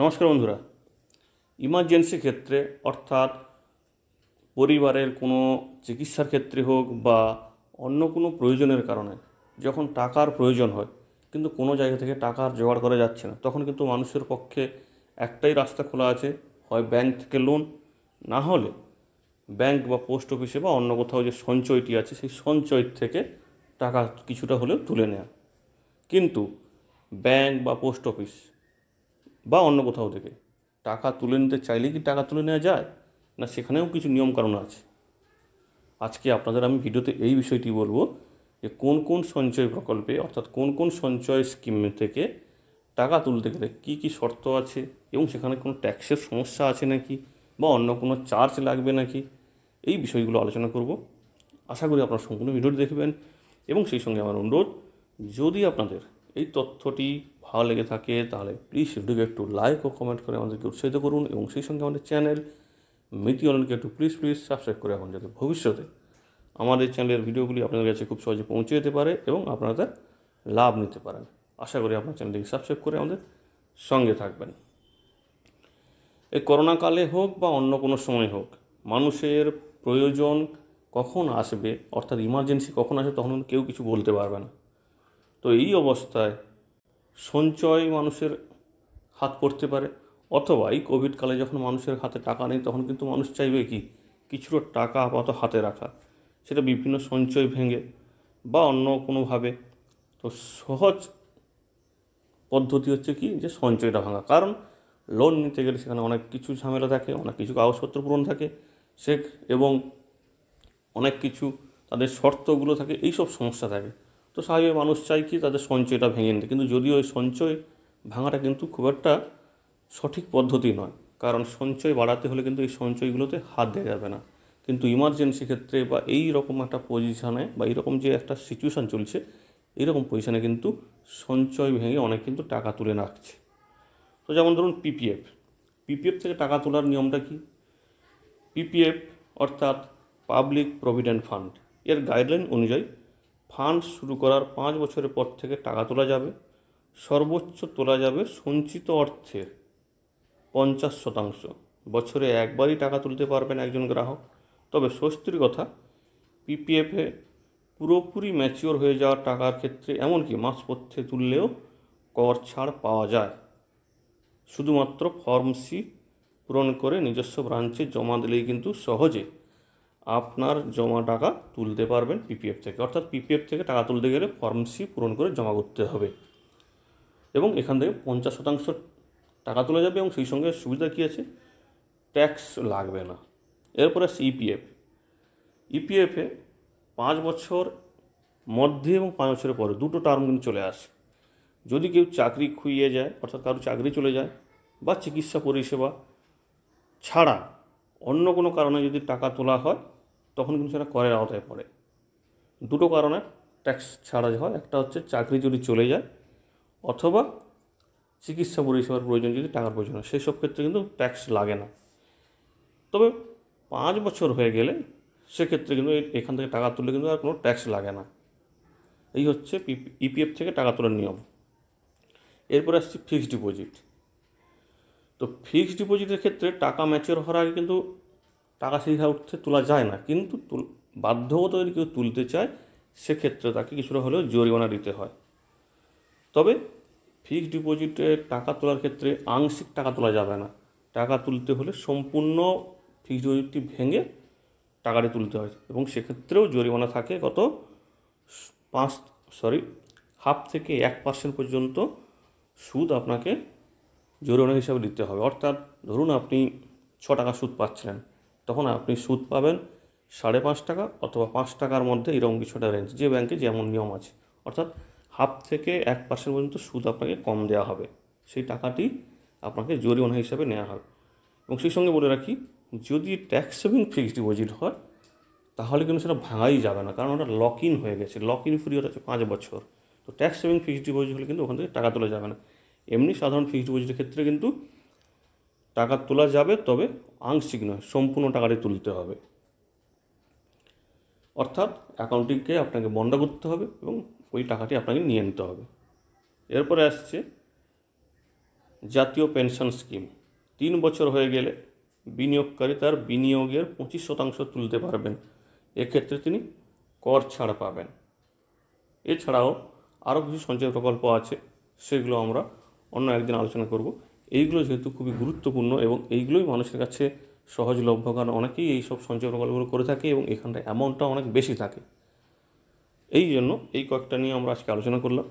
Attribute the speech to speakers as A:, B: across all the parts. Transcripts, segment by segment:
A: নমস্কার বন্ধুরা ইমার্জেন্সি ক্ষেত্রে অর্থাৎ পরিবারের কোনো চিকিৎসার ক্ষেত্রে হোক বা অন্য কোনো প্রয়োজনের কারণে যখন টাকার প্রয়োজন হয় কিন্তু কোনো জায়গা থেকে টাকার জোগাড় করা যাচ্ছে না তখন কিন্তু মানুষের পক্ষে একটাই রাস্তা খোলা আছে হয় ব্যাংক থেকে লোন না হলে ব্যাংক বা পোস্ট অফিসে বা অন্য কোথাও যে সঞ্চয়টি আছে সেই সঞ্চয় থেকে টাকা কিছুটা হলেও তুলে নেওয়া কিন্তু ব্যাংক বা পোস্ট অফিস বা অন্য কোথাও থেকে টাকা তুলে নিতে চাইলে কি টাকা তুলে নেওয়া যায় না সেখানেও কিছু নিয়মকানুন আছে আজকে আপনাদের আমি ভিডিওতে এই বিষয়টি বলবো যে কোন কোন সঞ্চয় প্রকল্পে অর্থাৎ কোন কোন সঞ্চয় স্কিম থেকে টাকা তুলতে গেলে কি কি শর্ত আছে এবং সেখানে কোনো ট্যাক্সের সমস্যা আছে নাকি বা অন্য কোনো চার্জ লাগবে নাকি এই বিষয়গুলো আলোচনা করব আশা করি আপনারা সম্পূর্ণ ভিডিওটি দেখবেন এবং সেই সঙ্গে আমার অনুরোধ যদি আপনাদের এই তথ্যটি ভালো লেগে থাকে তাহলে প্লিজ ভিডিওকে একটু লাইক ও কমেন্ট করে আমাদেরকে উৎসাহিত করুন এবং সেই সঙ্গে আমাদের চ্যানেল মিতি অনলকে একটু প্লিজ প্লিজ সাবস্ক্রাইব করে এখন যাতে ভবিষ্যতে আমাদের চ্যানেলের ভিডিওগুলি আপনাদের কাছে খুব সহজে পৌঁছে যেতে পারে এবং আপনারা তার লাভ নিতে পারেন আশা করি আপনার চ্যানেলটিকে সাবস্ক্রাইব করে আমাদের সঙ্গে থাকবেন এই করোনাকালে হোক বা অন্য কোনো সময় হোক মানুষের প্রয়োজন কখন আসবে অর্থাৎ ইমার্জেন্সি কখন আসবে তখন কেউ কিছু বলতে পারবে না তো এই অবস্থায় সঞ্চয় মানুষের হাত পড়তে পারে অথবা এই কোভিডকালে যখন মানুষের হাতে টাকা নেই তখন কিন্তু মানুষ চাইবে কি কিছুটা টাকা আপাতত হাতে রাখা সেটা বিভিন্ন সঞ্চয় ভেঙে বা অন্য কোনোভাবে তো সহজ পদ্ধতি হচ্ছে কি যে সঞ্চয়টা ভাঙা কারণ লোন নিতে গেলে সেখানে অনেক কিছু ঝামেলা থাকে অনেক কিছু কাগজপত্র পূরণ থাকে সে এবং অনেক কিছু তাদের শর্তগুলো থাকে এইসব সমস্যা থাকে তো স্বাভাবিক মানুষ চাই কি তাদের সঞ্চয়টা ভেঙে নিতে কিন্তু যদিও ওই সঞ্চয় ভাঙাটা কিন্তু খুব একটা সঠিক পদ্ধতি নয় কারণ সঞ্চয় বাড়াতে হলে কিন্তু এই সঞ্চয়গুলোতে হাত দেওয়া যাবে না কিন্তু ইমার্জেন্সি ক্ষেত্রে বা এই রকম একটা পজিশানে বা এইরকম যে একটা সিচুয়েশান চলছে এইরকম পজিশানে কিন্তু সঞ্চয় ভেঙে অনেক কিন্তু টাকা তুলে রাখছে তো যেমন ধরুন পিপিএফ পিপিএফ থেকে টাকা তোলার নিয়মটা কি পিপিএফ অর্থাৎ পাবলিক প্রভিডেন্ট ফান্ড এর গাইডলাইন অনুযায়ী ফান্ড শুরু করার পাঁচ বছরের পর থেকে টাকা তোলা যাবে সর্বোচ্চ তোলা যাবে সঞ্চিত অর্থের পঞ্চাশ শতাংশ বছরে একবারই টাকা তুলতে পারবেন একজন গ্রাহক তবে স্বস্তির কথা পিপিএফে পুরোপুরি ম্যাচিওর হয়ে যাওয়া টাকার ক্ষেত্রে এমনকি মাসপথ্যে তুললেও কর ছাড় পাওয়া যায় শুধুমাত্র ফর্ম সি পূরণ করে নিজস্ব ব্রাঞ্চে জমা দিলেই কিন্তু সহজে আপনার জমা টাকা তুলতে পারবেন পিপিএফ থেকে অর্থাৎ পিপিএফ থেকে টাকা তুলতে গেলে ফর্ম সি পূরণ করে জমা করতে হবে এবং এখান থেকে পঞ্চাশ শতাংশ টাকা তোলা যাবে এবং সেই সঙ্গে সুবিধা কী আছে ট্যাক্স লাগবে না এরপরে আছে ইপিএফ e e ইপিএফে পাঁচ বছর মধ্যে এবং পাঁচ বছরের পরে দুটো টার্ম কিন্তু চলে আসে যদি কেউ চাকরি খুইয়ে যায় অর্থাৎ কারো চাকরি চলে যায় বা চিকিৎসা পরিষেবা ছাড়া অন্য কোনো কারণে যদি টাকা তোলা হয় তখন কিন্তু সেটা করের আওতায় পড়ে দুটো কারণে ট্যাক্স ছাড়া হয় একটা হচ্ছে চাকরি যদি চলে যায় অথবা চিকিৎসা পরিষেবার প্রয়োজন যদি টাকার প্রয়োজন হয় সেসব ক্ষেত্রে কিন্তু ট্যাক্স লাগে না তবে পাঁচ বছর হয়ে গেলে সেক্ষেত্রে কিন্তু এখান থেকে টাকা তুললে কিন্তু আর কোনো ট্যাক্স লাগে না এই হচ্ছে ইপিএফ e থেকে টাকা তোলার নিয়ম এরপরে আসছে ফিক্সড ডিপোজিট তো ফিক্সড ডিপোজিটের ক্ষেত্রে টাকা ম্যাচিওর হওয়ার আগে কিন্তু টাকা সিধা অর্থে তোলা যায় না কিন্তু বাধ্যগত যদি কেউ তুলতে চায় সেক্ষেত্রে তাকে কিছুটা হলেও জরিমানা দিতে হয় তবে ফিক্সড ডিপোজিটে টাকা তোলার ক্ষেত্রে আংশিক টাকা তোলা যাবে না টাকা তুলতে হলে সম্পূর্ণ ফিক্সড ডিপোজিটটি ভেঙে টাকাটি তুলতে হয় এবং সেক্ষেত্রেও জরিমানা থাকে কত পাঁচ সরি হাফ থেকে এক পার্সেন্ট পর্যন্ত সুদ আপনাকে জরিমানা হিসাবে দিতে হবে অর্থাৎ ধরুন আপনি ছ টাকা সুদ পাচ্ছিলেন তখন আপনি সুদ পাবেন সাড়ে পাঁচ টাকা অথবা পাঁচ টাকার মধ্যে এরকম কিছুটা রেঞ্জ যে ব্যাংকে যেমন নিয়ম আছে অর্থাৎ হাফ থেকে এক পার্সেন্ট পর্যন্ত সুদ আপনাকে কম দেওয়া হবে সেই টাকাটি আপনাকে জরিমানা হিসাবে নেওয়া হবে এবং সেই সঙ্গে বলে রাখি যদি ট্যাক্স সেভিং ফিক্সড ডিপোজিট হয় তাহলে কিন্তু সেটা ভাঙাই যাবে না কারণ ওটা লক ইন হয়ে গেছে লক ইন পিরিয়ড আছে পাঁচ বছর তো ট্যাক্স সেভিং ফিক্সড ডিপোজিট হলে কিন্তু ওখান থেকে টাকা তোলা যাবে না এমনি সাধারণ ফিক্সড ডিপোজিটের ক্ষেত্রে কিন্তু টাকা তোলা যাবে তবে আংশিক নয় সম্পূর্ণ টাকাটি তুলতে হবে অর্থাৎ অ্যাকাউন্টিংকে আপনাকে বন্ধ করতে হবে এবং ওই টাকাটি আপনাকে নিয়ে নিতে হবে এরপরে আসছে জাতীয় পেনশন স্কিম তিন বছর হয়ে গেলে বিনিয়োগকারী তার বিনিয়োগের পঁচিশ শতাংশ তুলতে পারবেন এক্ষেত্রে তিনি কর ছাড় পাবেন এছাড়াও আরও কিছু সঞ্চয় প্রকল্প আছে সেগুলো আমরা অন্য একদিন আলোচনা করব এইগুলো যেহেতু খুবই গুরুত্বপূর্ণ এবং এইগুলোই মানুষের কাছে সহজলভ্য কারণ অনেকেই এই সব সঞ্চয় প্রকল্পগুলো করে থাকে এবং এখানটায় অ্যামাউন্টটা অনেক বেশি থাকে এই জন্য এই কয়েকটা নিয়ে আমরা আজকে আলোচনা করলাম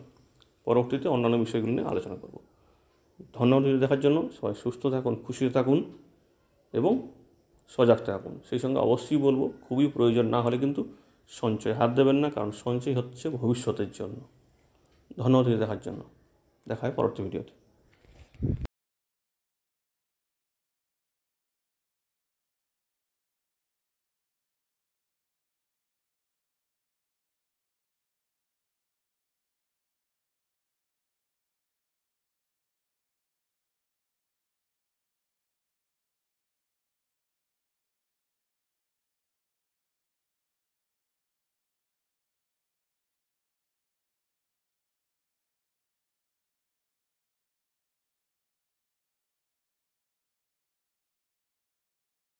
A: পরবর্তীতে অন্যান্য বিষয়গুলো নিয়ে আলোচনা করব ধন্যবাদ ভিডিও দেখার জন্য সবাই সুস্থ থাকুন খুশিতে থাকুন এবং সজাগ থাকুন সেই সঙ্গে অবশ্যই বলবো খুবই প্রয়োজন না হলে কিন্তু সঞ্চয় হাত দেবেন না কারণ সঞ্চয় হচ্ছে ভবিষ্যতের জন্য ধন্যবাদ দেখার জন্য দেখা হয় পরবর্তী ভিডিওতে